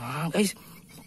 Nah guys,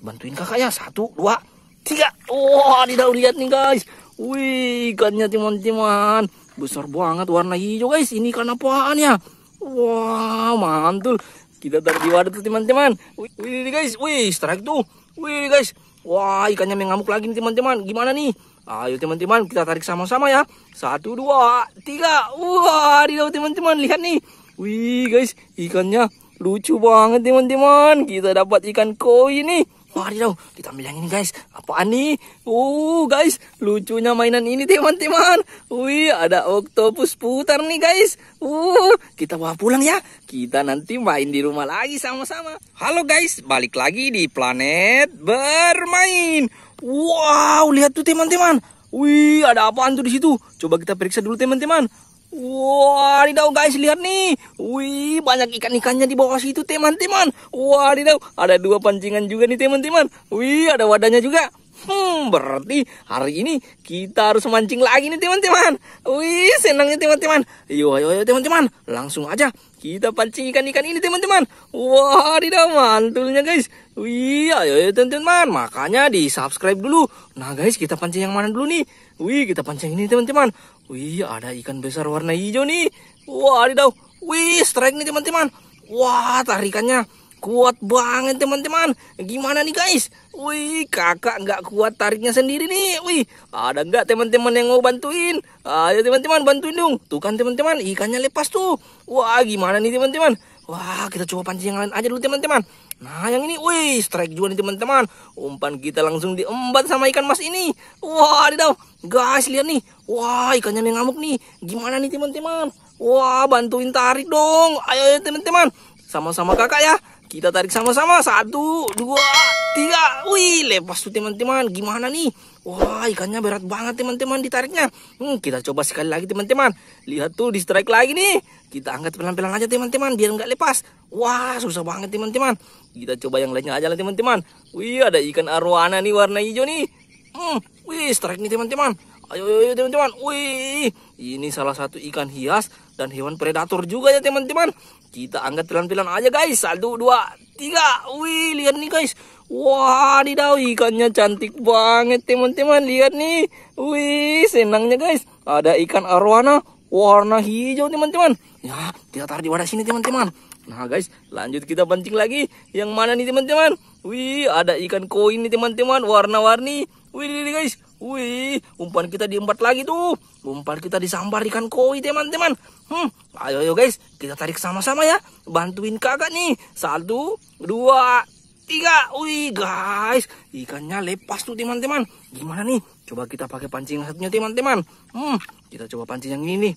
bantuin kakak ya. Satu, dua, tiga. Wah, oh, tidak lihat nih guys. Wih, ikannya teman-teman. Besar banget warna hijau guys. Ini ikan apaan ya? Wah, wow, mantul. Kita taruh di wadah tuh teman-teman. Wih guys, wih strike tuh. Wih guys, wah ikannya mengamuk lagi nih teman-teman. Gimana nih? Ayo teman-teman kita tarik sama-sama ya. Satu, dua, tiga. Wah, di teman-teman lihat nih. Wih guys, ikannya Lucu banget teman-teman. Kita dapat ikan koi nih. Mari dong, kita ambil yang ini guys. Apaan nih? Uh, guys, lucunya mainan ini teman-teman. Wih, ada oktopus putar nih guys. Uh, kita bawa pulang ya. Kita nanti main di rumah lagi sama-sama. Halo guys, balik lagi di planet bermain. Wow, lihat tuh teman-teman. Wih, ada apaan tuh di situ? Coba kita periksa dulu teman-teman. Wadidaw guys, lihat nih. Wih, banyak ikan-ikannya di bawah situ teman-teman. Wadidaw, ada dua pancingan juga nih teman-teman. Wih, ada wadahnya juga. Hmm, berarti hari ini kita harus mancing lagi nih teman-teman. Wih, senangnya teman-teman. Ayo, ayo, ayo teman-teman. Langsung aja kita pancing ikan-ikan ini teman-teman. Wadidaw, mantulnya guys. Wih, ayo, ayo teman-teman. Makanya di subscribe dulu. Nah guys, kita pancing yang mana dulu nih? Wih, kita pancing ini teman-teman. Wih, ada ikan besar warna hijau nih. Wah, adidau. Wih, strike nih teman-teman. Wah, tarikannya kuat banget teman-teman. Gimana nih guys? Wih, kakak nggak kuat tariknya sendiri nih. Wih, ada nggak teman-teman yang mau bantuin? Ayo teman-teman, bantuin dong. Tuh kan teman-teman, ikannya lepas tuh. Wah, gimana nih teman-teman? Wah, kita coba pancing yang lain aja dulu teman-teman. Nah, yang ini, wih, strike juga nih teman-teman. Umpan kita langsung diembat sama ikan mas ini. Wah, didau. Guys, lihat nih. Wah, ikannya mengamuk nih. Gimana nih teman-teman? Wah, bantuin tarik dong. ayo teman-teman. Sama-sama kakak ya. Kita tarik sama-sama. Satu, dua, tiga. Wih, lepas tuh teman-teman. Gimana nih? Wah, ikannya berat banget teman-teman ditariknya. Hmm, kita coba sekali lagi teman-teman. Lihat tuh di strike lagi nih. Kita angkat pelan-pelan aja teman-teman biar nggak lepas. Wah, susah banget teman-teman. Kita coba yang lainnya aja lah teman-teman. Wih, ada ikan arwana nih warna hijau nih. Hmm, wih, strike nih teman-teman. Ayo, ayo, ayo teman-teman. Wih, ini salah satu ikan hias dan hewan predator juga ya teman-teman. Kita angkat pelan-pelan aja guys. Satu, dua, tiga. Wih, lihat nih guys. Wah, didau ikannya cantik banget teman-teman. Lihat nih. Wih, senangnya guys. Ada ikan arwana warna hijau teman-teman. Ya, kita taruh di wadah sini teman-teman. Nah guys, lanjut kita pancing lagi. Yang mana nih teman-teman? Wih, ada ikan koin nih teman-teman, warna-warni. Wih, nih guys. Wih, umpan kita diempat lagi tuh. Umpan kita disambar ikan koi, teman-teman. Hmm, ayo, ayo guys, kita tarik sama-sama ya. Bantuin kakak nih. Satu, dua, tiga. Wih, guys, ikannya lepas tuh, teman-teman. Gimana nih? Coba kita pakai pancing satunya, teman-teman. Hmm, kita coba pancing yang ini nih.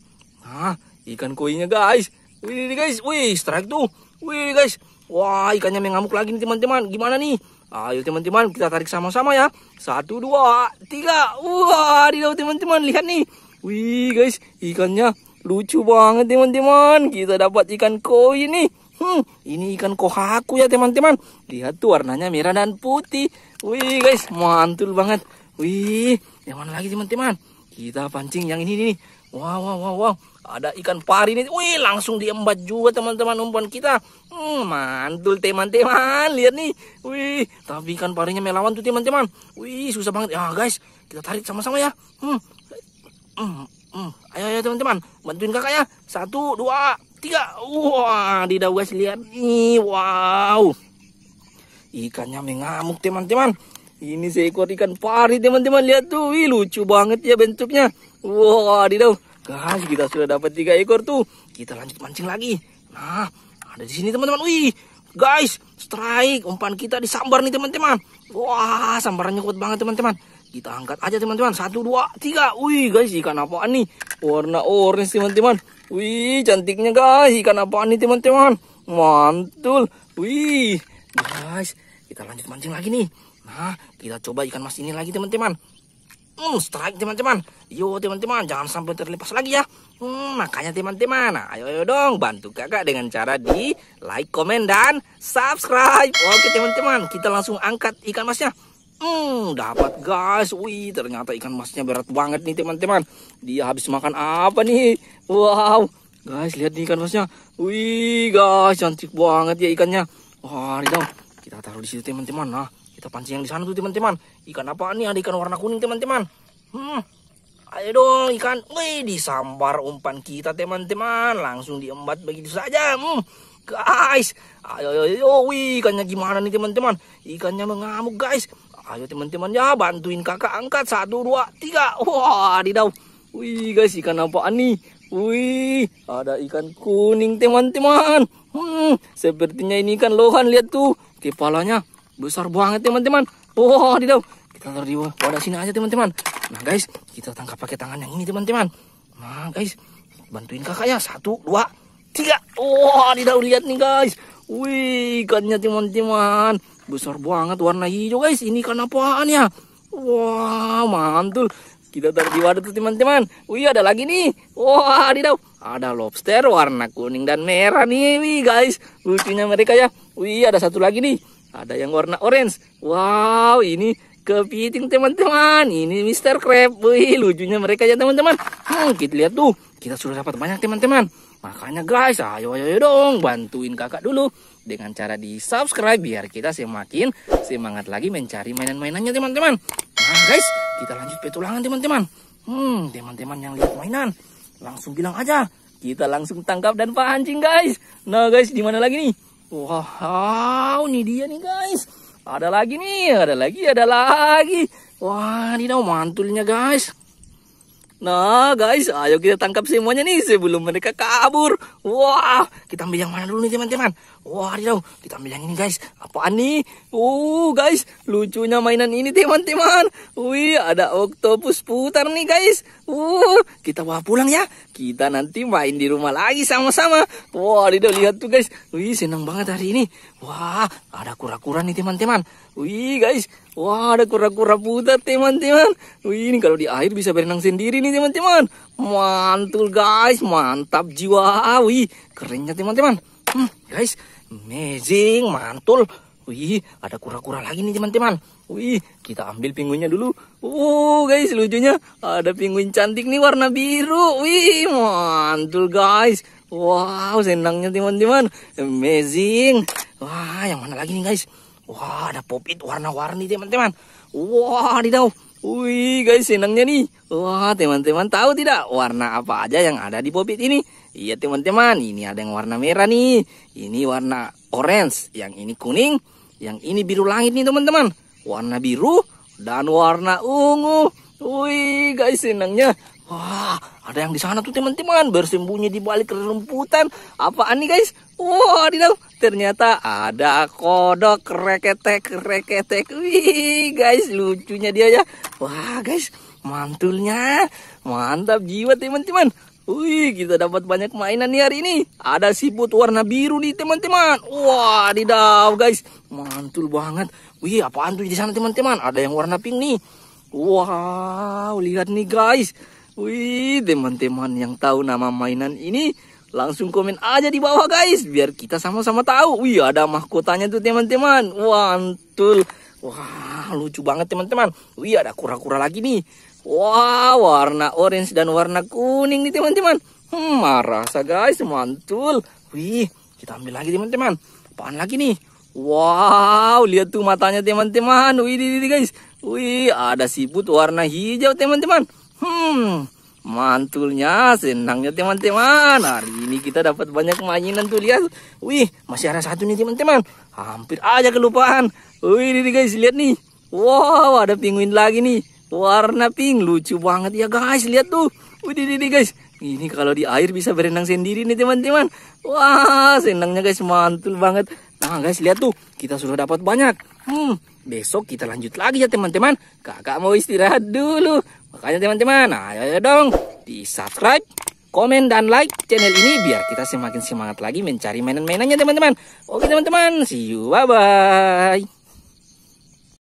Nah, ikan koinya, guys. Wih, guys, wih, strike tuh. Wih, guys. Wah, ikannya mengamuk lagi nih, teman-teman. Gimana nih? Ayo teman-teman kita tarik sama-sama ya. Satu, dua, tiga. Wah, di laut teman-teman. Lihat nih. Wih guys, ikannya lucu banget teman-teman. Kita dapat ikan koi nih. Hmm, ini ikan kohaku ya teman-teman. Lihat tuh warnanya merah dan putih. Wih guys, mantul banget. Wih, yang mana lagi teman-teman? Kita pancing yang ini nih. Wow, wow, wow, wow. Ada ikan pari nih. Wih, langsung diembat juga teman-teman umpan kita. Hmm, mantul teman-teman. Lihat nih. Wih, tapi ikan parinya melawan tuh teman-teman. Wih, susah banget. Ya, guys. Kita tarik sama-sama ya. Hmm. Hmm. hmm. Ayo ayo teman-teman. Bantuin kakak ya. Satu, dua, tiga. Wah, di guys. Lihat nih. Wow. Ikannya mengamuk teman-teman. Ini seekor ikan pari teman-teman. Lihat tuh. Wih, lucu banget ya bentuknya. Wah, wow, didau. Guys, kita sudah dapat tiga ekor tuh. Kita lanjut mancing lagi. Nah, ada di sini teman-teman. Wih, guys, strike. Umpan kita disambar nih teman-teman. Wah, sambarannya kuat banget teman-teman. Kita angkat aja teman-teman. Satu, dua, tiga. Wih, guys, ikan apaan nih? Warna orange teman-teman. Wih, cantiknya guys. Ikan apaan nih teman-teman? Mantul. Wih, guys, kita lanjut mancing lagi nih. Nah, kita coba ikan mas ini lagi teman-teman. Hmm, strike teman-teman. Yo teman-teman, jangan sampai terlepas lagi ya. Hmm, makanya teman-teman, nah, ayo ayo dong bantu kakak dengan cara di like, komen dan subscribe. Oke teman-teman, kita langsung angkat ikan masnya. Hmm, dapat guys. Wih, ternyata ikan masnya berat banget nih teman-teman. Dia habis makan apa nih? Wow. Guys, lihat nih ikan masnya. Wih, guys, cantik banget ya ikannya. Wah, Kita taruh di situ teman-teman. Nah, kita pancing yang di sana tuh teman-teman. Ikan apa nih? Ada ikan warna kuning teman-teman. Hmm. Ayo dong ikan. Wih, disambar umpan kita teman-teman. Langsung diembat begitu saja. Hmm. Guys, ayo ayo ayo. Wih, ikannya gimana nih teman-teman? Ikannya mengamuk, guys. Ayo teman-teman ya, bantuin kakak angkat. Satu, dua, tiga. Wah, didau. Wih, guys, ikan apa nih? Wih, ada ikan kuning teman-teman. Hmm, sepertinya ini ikan lohan lihat tuh kepalanya besar banget teman-teman. Wah, oh, di dalam. Kita taruh di wadah sini aja teman-teman. Nah guys, kita tangkap pakai tangan yang ini teman-teman. Nah guys, bantuin kakak ya. Satu, dua, tiga. Wah, oh, di dalam lihat nih guys. Wih, ikannya teman-teman. Besar banget warna hijau guys. Ini karena apaan ya? Wah, wow, mantul. Kita taruh di wadah tuh teman-teman. Wih, ada lagi nih. Wah, di dalam ada lobster warna kuning dan merah nih, wih guys. Lucunya mereka ya. Wih, ada satu lagi nih. Ada yang warna orange. Wow, ini kepiting teman-teman. Ini Mister Crab. Wih, lucunya mereka ya teman-teman. Hmm, kita lihat tuh. Kita sudah dapat banyak teman-teman. Makanya guys, ayo ayo dong bantuin kakak dulu dengan cara di subscribe biar kita semakin semangat lagi mencari mainan-mainannya teman-teman. Nah guys, kita lanjut petualangan teman-teman. Hmm, teman-teman yang lihat mainan, langsung bilang aja. Kita langsung tangkap dan pancing guys. Nah guys, di mana lagi nih? Wow, ini dia nih guys. Ada lagi nih, ada lagi, ada lagi. Wah, ini dong mantulnya guys. Nah guys, ayo kita tangkap semuanya nih sebelum mereka kabur. Wah, kita ambil yang mana dulu nih teman-teman? Wah, jauh. Kita ambil yang ini guys. Apaan nih? Uh, guys, lucunya mainan ini teman-teman. Wih, ada oktopus putar nih guys. Uh, kita bawa pulang ya. Kita nanti main di rumah lagi sama-sama. Wah, Ridho lihat tuh guys. Wih, senang banget hari ini. Wah, ada kura-kura nih teman-teman. Wih guys, wah ada kura-kura buta teman-teman. Wih ini kalau di air bisa berenang sendiri nih teman-teman. Mantul guys, mantap jiwa. Wih kerennya teman-teman. Hmm, guys, amazing, mantul. Wih ada kura-kura lagi nih teman-teman. Wih kita ambil pinguinnya dulu. Uh guys lucunya ada pinguin cantik nih warna biru. Wih mantul guys. Wow senangnya teman-teman. Amazing. Wah yang mana lagi nih guys? Wah, ada popit warna-warni teman-teman. Wah, di tahu. Wih, guys, senangnya nih. Wah, teman-teman tahu tidak warna apa aja yang ada di popit ini? Iya, teman-teman. Ini ada yang warna merah nih. Ini warna orange. Yang ini kuning. Yang ini biru langit nih, teman-teman. Warna biru dan warna ungu. Wih, guys, senangnya. Wah, ada yang di sana tuh teman-teman bersembunyi di balik rerumputan. Apaan nih guys? Wah, wow, di dalam ternyata ada kodok reketek reketek. Wih, guys, lucunya dia ya. Wah, guys, mantulnya. Mantap jiwa teman-teman. Wih, kita dapat banyak mainan nih hari ini. Ada siput warna biru nih, teman-teman. Wah, didaw, guys. Mantul banget. Wih, apaan tuh di sana, teman-teman? Ada yang warna pink nih. Wow, lihat nih, guys. Wih, teman-teman yang tahu nama mainan ini langsung komen aja di bawah guys biar kita sama-sama tahu. Wih, ada mahkotanya tuh teman-teman. Wantul. Wah, lucu banget teman-teman. Wih, ada kura-kura lagi nih. Wah, warna orange dan warna kuning nih teman-teman. Hmm, merasa guys, mantul. Wih, kita ambil lagi teman-teman. Apaan lagi nih? Wow, lihat tuh matanya teman-teman. Wih, di, di, guys. Wih, ada siput warna hijau teman-teman. Hmm, mantulnya senangnya teman-teman. Hari ini kita dapat banyak mainan tuh lihat. Wih, masih ada satu nih teman-teman. Hampir aja kelupaan. Wih, ini guys lihat nih. Wow, ada penguin lagi nih. Warna pink lucu banget ya guys. Lihat tuh. Wih, ini guys. Ini kalau di air bisa berenang sendiri nih teman-teman. Wah, senangnya guys mantul banget. Nah guys lihat tuh kita sudah dapat banyak. Hmm, besok kita lanjut lagi ya teman-teman. Kakak mau istirahat dulu. Makanya teman-teman, ayo, ayo dong di subscribe, komen, dan like channel ini biar kita semakin semangat lagi mencari mainan-mainannya teman-teman. Oke teman-teman, see you, bye-bye.